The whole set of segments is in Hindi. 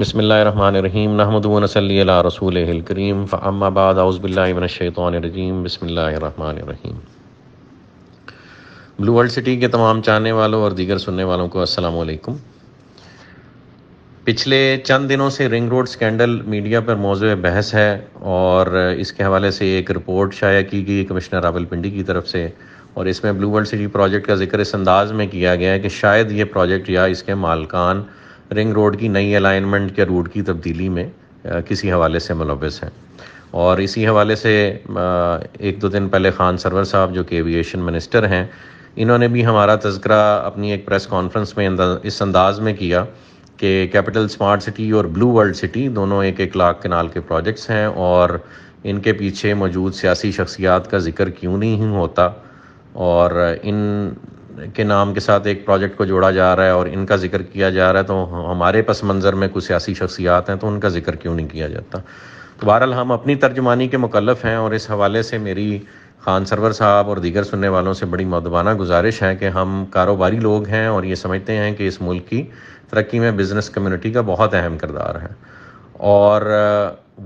बसमीम नहमदनसली रसूल करीम फ़ाबाद अउज़बिल्लाशैतरजीम बसमीम ब्लू वर्ल्ड सिटी के तमाम चाहने वालों और दीगर सुनने वालों को असलकुम पिछले चंद दिनों से रिंग रोड स्कैंडल मीडिया पर मौजू बहस है और इसके हवाले से एक रिपोर्ट शाया की गई कमिश्नर रावलपिंडी की तरफ से और इसमें ब्लू वर्ल्ड सिटी प्रोजेक्ट का जिक्र इस अंदाज़ में किया गया है कि शायद ये प्रोजेक्ट या इसके मालकान रिंग रोड की नई अलाइनमेंट के रूट की तब्दीली में किसी हवाले से मुलविस हैं और इसी हवाले से एक दो दिन पहले खान सरवर साहब जो कि एविएशन मिनिस्टर हैं इन्होंने भी हमारा तस्करा अपनी एक प्रेस कॉन्फ्रेंस में इस अंदाज में किया कि कैपिटल स्मार्ट सिटी और ब्लू वर्ल्ड सिटी दोनों एक एक लाख कनाल के प्रोजेक्ट्स हैं और इनके पीछे मौजूद सियासी शख्सियात का जिक्र क्यों नहीं होता और इन के नाम के साथ एक प्रोजेक्ट को जोड़ा जा रहा है और इनका जिक्र किया जा रहा है तो हमारे पस मंज़र में कुछ सियासी शख्सियात हैं तो उनका जिक्र क्यों नहीं किया जाता तो बहरहाल हम अपनी तर्जमानी के मुकलफ हैं और इस हवाले से मेरी खान सरवर साहब और दीगर सुनने वालों से बड़ी मदबाना गुजारिश है कि हम कारोबारी लोग हैं और ये समझते हैं कि इस मुल्क की तरक्की में बिज़नेस कम्युनिटी का बहुत अहम किरदार है और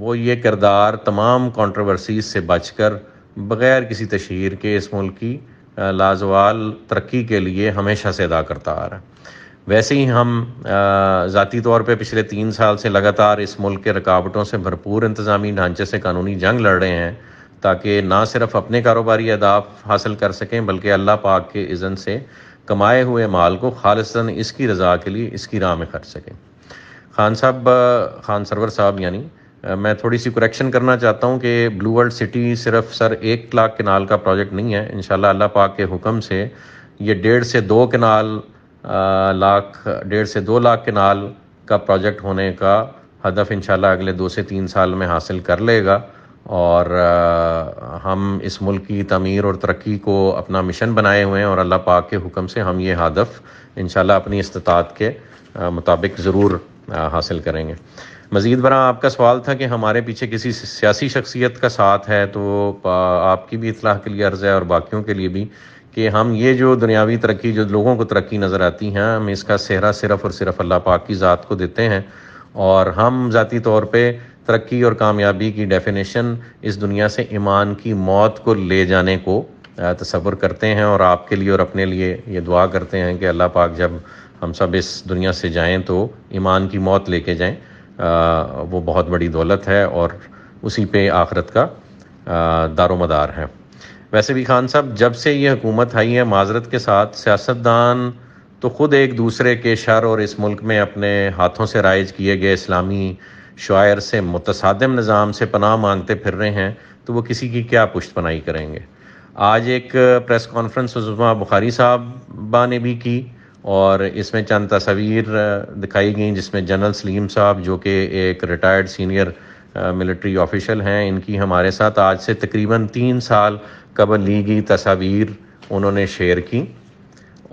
वो ये किरदार तमाम कंट्रोवर्सीज से बचकर बग़ैर किसी तशहर के इस मुल्क की लाजवाल तरक्की के लिए हमेशा से अदा करता आ रहा है वैसे ही हम ज़ाती तौर पे पिछले तीन साल से लगातार इस मुल्क के रुकावटों से भरपूर इंतज़ामी ढांचे से कानूनी जंग लड़ रहे हैं ताकि ना सिर्फ अपने कारोबारी अहदाफ हासिल कर सकें बल्कि अल्लाह पाक के इज़न से कमाए हुए माल को खालसन इसकी रजा के लिए इसकी राह में खर्च सकें खान साहब खान सरवर साहब यानी मैं थोड़ी सी करेक्शन करना चाहता हूँ कि ब्लू वर्ल्ड सिटी सिर्फ सर एक लाख किनाल का प्रोजेक्ट नहीं है इन अल्लाह पाक के हुक्म से ये डेढ़ से दो किनाल लाख डेढ़ से दो लाख किनाल का प्रोजेक्ट होने का हदफ इन अगले दो से तीन साल में हासिल कर लेगा और आ, हम इस मुल्क की तमीर और तरक्की को अपना मिशन बनाए हुए हैं और अल्लाह पाक के हुक्म से हम ये हदफ इन अपनी इस्तात के मुताबिक ज़रूर हासिल करेंगे मज़ीद बरा आपका सवाल था कि हमारे पीछे किसी सियासी शख्सियत का साथ है तो आपकी भी इतलाह के लिए अर्ज़ है और बाकियों के लिए भी कि हम ये जो दुनियावी तरक्की जो लोगों को तरक्की नज़र आती हैं हम इसका सेहरा सिर्फ़ और सिर्फ़ अल्लाह पाक की ज़ात को देते हैं और हम ज़ाती तौर पर तरक्की और कामयाबी की डेफिनेशन इस दुनिया से ईमान की मौत को ले जाने को तस्वुर करते हैं और आपके लिए और अपने लिए ये दुआ करते हैं कि अल्लाह पाक जब हम सब इस दुनिया से जाएं तो ईमान की मौत लेके जाएं आ, वो बहुत बड़ी दौलत है और उसी पे आखरत का दारोमदार है वैसे भी खान साहब जब से ये हुकूमत आई है माजरत के साथ सियासतदान तो ख़ुद एक दूसरे के शर और इस मुल्क में अपने हाथों से राइज किए गए इस्लामी शायर से मुतसादम निज़ाम से पनाह मांगते फिर रहे हैं तो वो किसी की क्या पुष्ट पनाही करेंगे आज एक प्रेस कॉन्फ्रेंस उजमा बुखारी साहबा ने भी की और इसमें चंद तस्वीर दिखाई गई जिसमें जनरल सलीम साहब जो कि एक रिटायर्ड सीनियर मिलिट्री ऑफिशल हैं इनकी हमारे साथ आज से तकरीबन तीन साल कबल ली गई तस्वीर उन्होंने शेयर की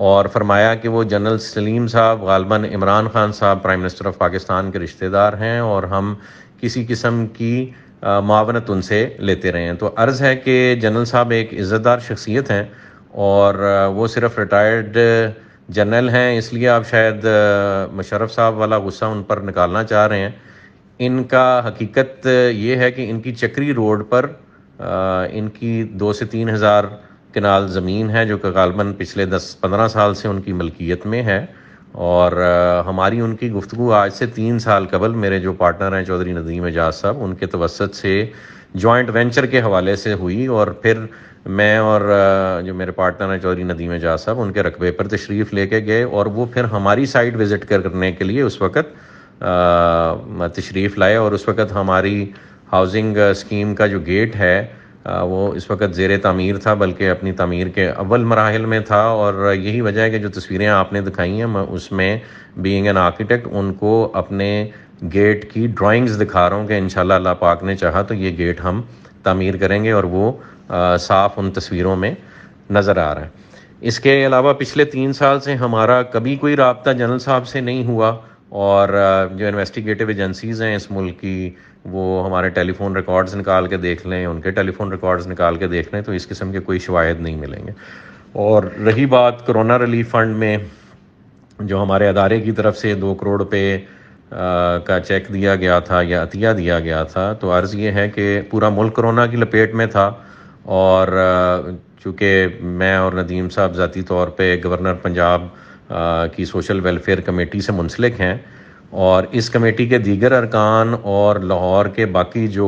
और फरमाया कि वो जनरल सलीम साहब गालबन इमरान खान साहब प्राइम मिनिस्टर ऑफ पाकिस्तान के रिश्तेदार हैं और हम किसी किस्म की मावनत उनसे लेते रहे हैं तो अर्ज़ है कि जनरल साहब एक इज़्ज़तदार शख्सियत हैं और वो सिर्फ़ रिटायर्ड जनरल हैं इसलिए आप शायद मुशरफ साहब वाला गुस्सा उन पर निकालना चाह रहे हैं इनका हकीकत ये है कि इनकी चक्री रोड पर इनकी दो से तीन हज़ार किनाल ज़मीन है जो कि गालबन पिछले दस पंद्रह साल से उनकी मलकियत में है और हमारी उनकी गुफ्तु आज से तीन साल कबल मेरे जो पार्टनर हैं चौधरी नदीम एजाज साहब उनके तवसत से जॉइंट वेंचर के हवाले से हुई और फिर मैं और जो मेरे पार्टनर हैं चौधरी नदीम एजाज साहब उनके रकबे पर तशरीफ़ लेके गए और वो फिर हमारी साइट विज़िट करने के लिए उस वक़्त तशरीफ़ लाए और उस वक़्त हमारी हाउसिंग स्कीम का जो गेट है वो इस वक्त ज़ेर तमीर था बल्कि अपनी तमीर के अव्वल मराहल में था और यही वजह है कि जो तस्वीरें आपने दिखाई हैं उसमें बीइंग एन आर्किटेक्ट उनको अपने गेट की ड्राइंग्स दिखा रहा हूँ कि इन अल्लाह पाक ने चाहा तो ये गेट हम तमीर करेंगे और वो साफ़ उन तस्वीरों में नज़र आ रहा है इसके अलावा पिछले तीन साल से हमारा कभी कोई रबता जनरल साहब से नहीं हुआ और जो इन्वेस्टिगेटिव एजेंसीज़ हैं इस मुल्क की वो हमारे टेलीफोन रिकॉर्ड्स निकाल के देख लें उनके टेलीफोन रिकॉर्ड्स निकाल के देख लें तो इस किस्म के कोई शवायद नहीं मिलेंगे और रही बात कोरोना रिलीफ फंड में जो हमारे अदारे की तरफ से दो करोड़ रुपये का चेक दिया गया था या अतिया दिया गया था तो अर्ज़ ये है कि पूरा मुल्क कोरोना की लपेट में था और चूँकि मैं और नदीम साहब ज़ाती तौर पर गवर्नर पंजाब की सोशल वेलफेयर कमेटी से मुंसलिक हैं और इस कमेटी के दीगर अरकान और लाहौर के बाकी जो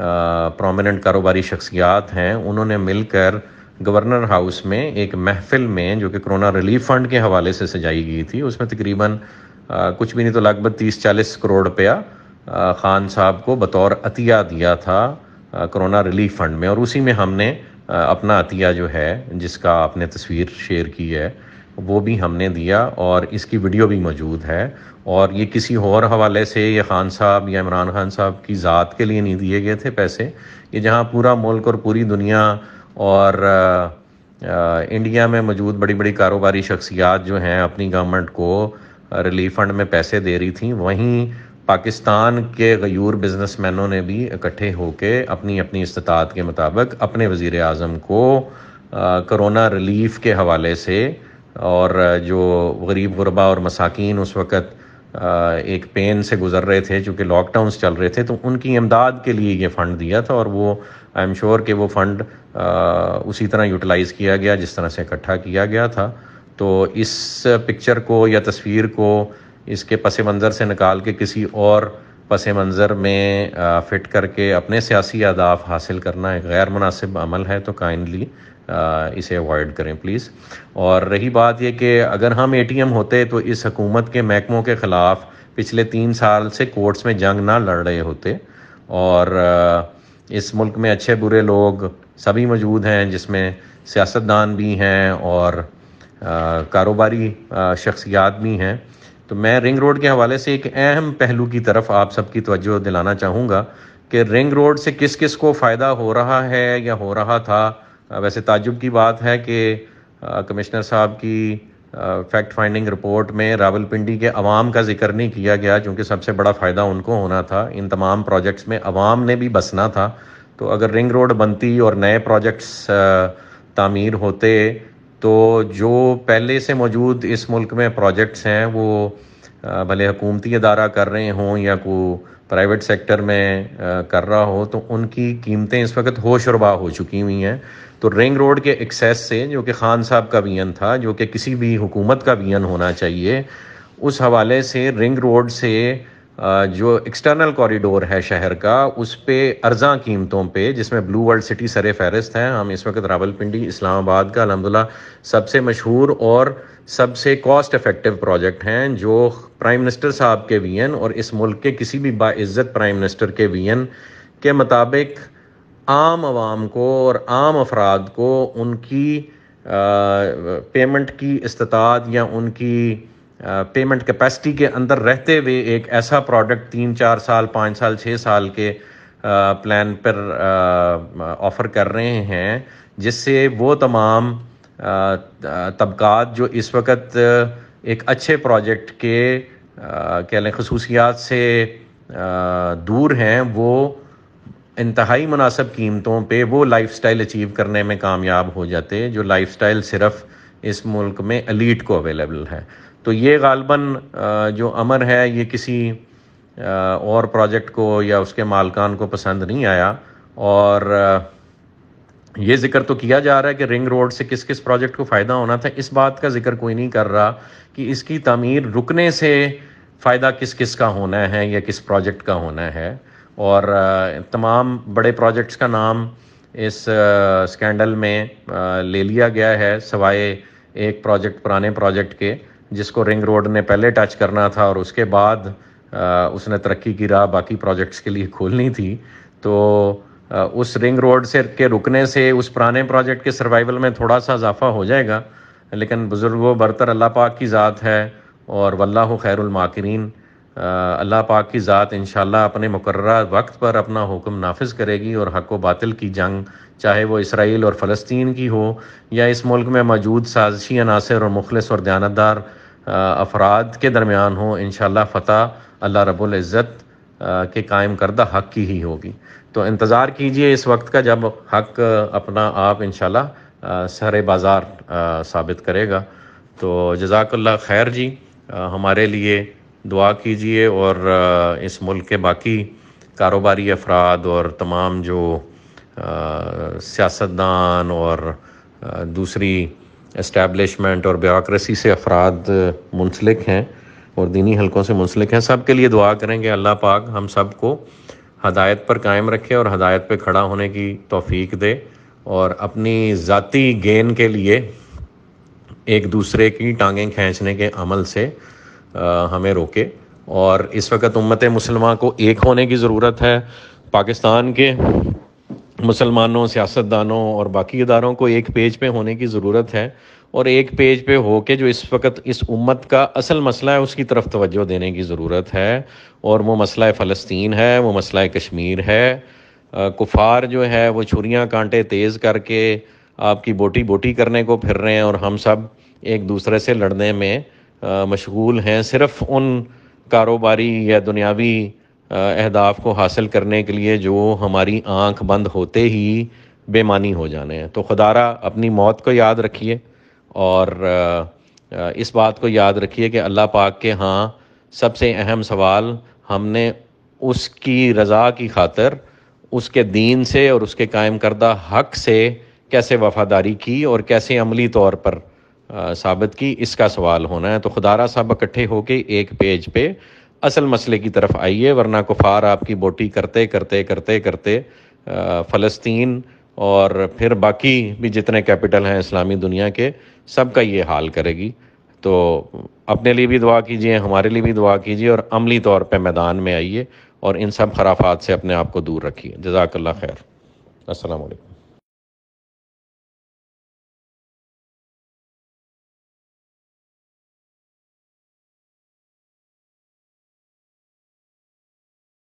प्रोमिनेंट कारोबारी शख्सियात हैं उन्होंने मिलकर गवर्नर हाउस में एक महफिल में जो कि कोरोना रिलीफ फ़ंड के हवाले से सजाई गई थी उसमें तकरीबन कुछ भी नहीं तो लगभग तीस चालीस करोड़ रुपया ख़ान साहब को बतौर अतिया दिया था कोरोना रिलीफ फंड में और उसी में हमने अपना अतिया जो है जिसका आपने तस्वीर शेयर की है वो भी हमने दिया और इसकी वीडियो भी मौजूद है और ये किसी और हवाले से ये खान साहब या इमरान खान साहब की ज़ात के लिए नहीं दिए गए थे पैसे ये जहाँ पूरा मुल्क और पूरी दुनिया और आ, आ, इंडिया में मौजूद बड़ी बड़ी कारोबारी शख्सियात जो हैं अपनी गवर्नमेंट को रिलीफ फंड में पैसे दे रही थी वहीं पाकिस्तान के गयूर बिजनेसमैनों ने भी इकट्ठे होकर अपनी अपनी इस्तात के मुताबिक अपने वज़ी अजम को करोना रिलीफ के हवाले से और जो गरीब गुरबा और मसाकिन उस वक़्त एक पेन से गुजर रहे थे चूँकि लॉकडाउन चल रहे थे तो उनकी इमदाद के लिए ये फ़ंड दिया था और वो आई एम श्योर कि वो फ़ंड उसी तरह यूटिलाइज़ किया गया जिस तरह से इकट्ठा किया गया था तो इस पिक्चर को या तस्वीर को इसके पस मंज़र से निकाल के किसी और पस मंज़र में फ़िट करके अपने सियासी अहदाफ हासिल करना एक गैर मुनासिब अमल है तो काइंडली इसे अवॉइड करें प्लीज़ और रही बात यह कि अगर हम ए टी एम होते तो इस हकूमत के महकमों के ख़िलाफ़ पिछले तीन साल से कोर्ट्स में जंग ना लड़ रहे होते और इस मुल्क में अच्छे बुरे लोग सभी मौजूद हैं जिसमें सियासतदान भी हैं और कारोबारी शख्सियात भी हैं तो मैं रिंग रोड के हवाले से एक अहम पहलू की तरफ आप सबकी तवज्जो दिलाना चाहूँगा कि रिंग रोड से किस किस को फ़ायदा हो रहा है या हो रहा था वैसे ताजुब की बात है कि कमिश्नर साहब की फैक्ट फाइंडिंग रिपोर्ट में रावलपिंडी के अवाम का जिक्र नहीं किया गया क्योंकि सबसे बड़ा फ़ायदा उनको होना था इन तमाम प्रोजेक्ट्स में अवाम ने भी बसना था तो अगर रिंग रोड बनती और नए प्रोजेक्ट्स तामीर होते तो जो पहले से मौजूद इस मुल्क में प्रोजेक्ट्स हैं वो भले हकूमती अदारा कर रहे हों या को प्राइवेट सेक्टर में कर रहा हो तो उनकी कीमतें इस वक्त होशरबा हो चुकी हुई हैं तो रिंग रोड के एक्सेस से जो कि खान साहब का वियन था जो कि किसी भी हुकूमत का वियन होना चाहिए उस हवाले से रिंग रोड से जो एक्सटर्नल कॉरिडोर है शहर का उस पर अर्जा कीमतों पे जिसमें ब्लू वर्ल्ड सिटी सर फहरस्त हैं हम इस वक्त रावलपिंडी इस्लामाबाद का अलहमदिल्ला सबसे मशहूर और सबसे कॉस्ट इफ़ेक्टिव प्रोजेक्ट हैं जो प्राइम मिनिस्टर साहब के एन और इस मुल्क के किसी भी बाज़्ज़त प्राइम मिनिस्टर के एन के मुताबिक आम आवाम को और आम अफराद को उनकी आ, पेमेंट की इस्तात या उनकी पेमेंट कैपेसिटी के अंदर रहते हुए एक ऐसा प्रोडक्ट तीन चार साल पाँच साल छः साल के प्लान पर ऑफ़र कर रहे हैं जिससे वो तमाम तबकात जो इस वक्त एक अच्छे प्रोजेक्ट के कह लें खसूसियात से दूर हैं वो इंतहाई मुनासब कीमतों पे वो लाइफ स्टाइल अचीव करने में कामयाब हो जाते जो लाइफ स्टाइल सिर्फ इस मुल्क में अलीट को अवेलेबल है तो ये गालबन जो अमर है ये किसी और प्रोजेक्ट को या उसके मालकान को पसंद नहीं आया और ये जिक्र तो किया जा रहा है कि रिंग रोड से किस किस प्रोजेक्ट को फ़ायदा होना था इस बात का जिक्र कोई नहीं कर रहा कि इसकी तमीर रुकने से फ़ायदा किस किस का होना है या किस प्रोजेक्ट का होना है और तमाम बड़े प्रोजेक्ट्स का नाम इस स्कैंडल में ले लिया गया है सवाए एक प्रोजेक्ट पुराने प्रोजेक्ट के जिसको रिंग रोड ने पहले टच करना था और उसके बाद उसने तरक्की की राह बाकी प्रोजेक्ट्स के लिए खोलनी थी तो उस रिंग रोड से के रुकने से उस पुराने प्रोजेक्ट के सर्वाइवल में थोड़ा सा इजाफा हो जाएगा लेकिन बुज़ुर्गों बरतर अल्लाह पाक की ज़ात है और वल्लाह खैरुलमाकरीन अल्लाह पाक की ज़ात इन अपने मुकर वक्त पर अपना हुक्म नाफिज करेगी और हक व बातिल की जंग चाहे वो इसराइल और फ़लस्तीन की हो या इस मुल्क में मौजूद साजिशी अनासर और मुखलस और दयानतदार अफराद के दरमियान हो इन फ़तह अल्लाह रबुल्ज़त के कायम करदा हक की ही होगी तो इंतज़ार कीजिए इस वक्त का जब हक अपना आप इन सर बाज़ार साबित करेगा तो जजाकल्ला खैर जी हमारे लिए दुआ कीजिए और इस मुल्क के बाकी कारोबारी अफराद और तमाम जो सियासतदान और दूसरी इस्टेबलिशमेंट और ब्यूरोसी से अफराद मुंसलिक हैं और दीनी हलकों से मुंसलिक हैं सब के लिए दुआ करेंगे अल्लाह पाक हम सब को हदायत पर कायम रखे और हदायत पर खड़ा होने की तोफ़ी दे और अपनी ज़ाती गेन के लिए एक दूसरे की टांगें खींचने के अमल से हमें रोके और इस वक्त उम्मत मुसलमान को एक होने की ज़रूरत है पाकिस्तान के मुसलमानों सियासतदानों और बाकी इदारों को एक पेज पे होने की ज़रूरत है और एक पेज पे हो के जो इस वक्त इस उम्मत का असल मसला है उसकी तरफ तवज्जो देने की ज़रूरत है और वो मसला फ़लस्तीन है वो मसला कश्मीर है कुफार जो है वो छुरियाँ कांटे तेज़ करके आपकी बोटी बोटी करने को फिर रहे हैं और हम सब एक दूसरे से लड़ने में मशगूल हैं सिर्फ उन कारोबारी या दुनियावी अहदाफ को हासिल करने के लिए जो हमारी आंख बंद होते ही बेमानी हो जाने हैं तो खुदारा अपनी मौत को याद रखिए और इस बात को याद रखिए कि अल्लाह पाक के हाँ सबसे अहम सवाल हमने उसकी रज़ा की खातर उसके दीन से और उसके कायम करदा हक से कैसे वफादारी की और कैसे अमली तौर पर साबित की इसका सवाल होना है तो खुदारा साहब इकट्ठे होके एक पेज पे असल मसले की तरफ आइए वरना कुफार आपकी बोटी करते करते करते करते फ़लस्तीन और फिर बाकी भी जितने कैपिटल हैं इस्लामी दुनिया के सब का ये हाल करेगी तो अपने लिए भी दुआ कीजिए हमारे लिए भी दुआ कीजिए और अमली तौर पे मैदान में आइए और इन सब खराफात से अपने आप को दूर रखिए जजाकल्ला खैर असलकम